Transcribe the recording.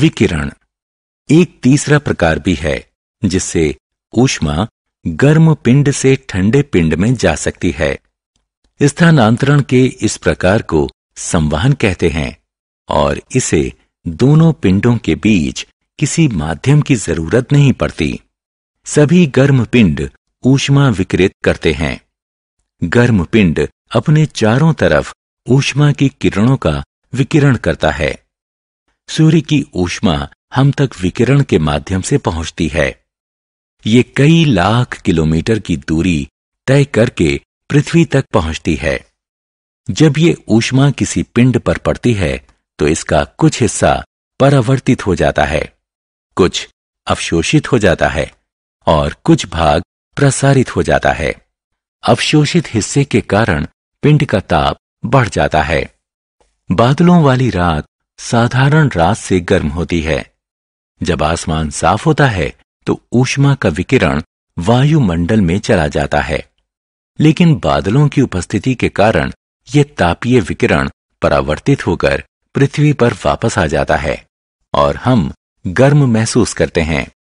विकिरण एक तीसरा प्रकार भी है जिससे ऊष्मा गर्म पिंड से ठंडे पिंड में जा सकती है स्थानांतरण के इस प्रकार को संवहन कहते हैं और इसे दोनों पिंडों के बीच किसी माध्यम की जरूरत नहीं पड़ती सभी गर्म पिंड ऊष्मा विकृत करते हैं गर्म पिंड अपने चारों तरफ ऊष्मा की किरणों का विकिरण करता है सूर्य की ऊष्मा हम तक विकिरण के माध्यम से पहुंचती है ये कई लाख किलोमीटर की दूरी तय करके पृथ्वी तक पहुंचती है जब ये ऊष्मा किसी पिंड पर पड़ती है तो इसका कुछ हिस्सा परावर्तित हो जाता है कुछ अवशोषित हो जाता है और कुछ भाग प्रसारित हो जाता है अवशोषित हिस्से के कारण पिंड का ताप बढ़ जाता है बादलों वाली रात साधारण रात से गर्म होती है जब आसमान साफ होता है तो ऊष्मा का विकिरण वायुमंडल में चला जाता है लेकिन बादलों की उपस्थिति के कारण यह तापीय विकिरण परावर्तित होकर पृथ्वी पर वापस आ जाता है और हम गर्म महसूस करते हैं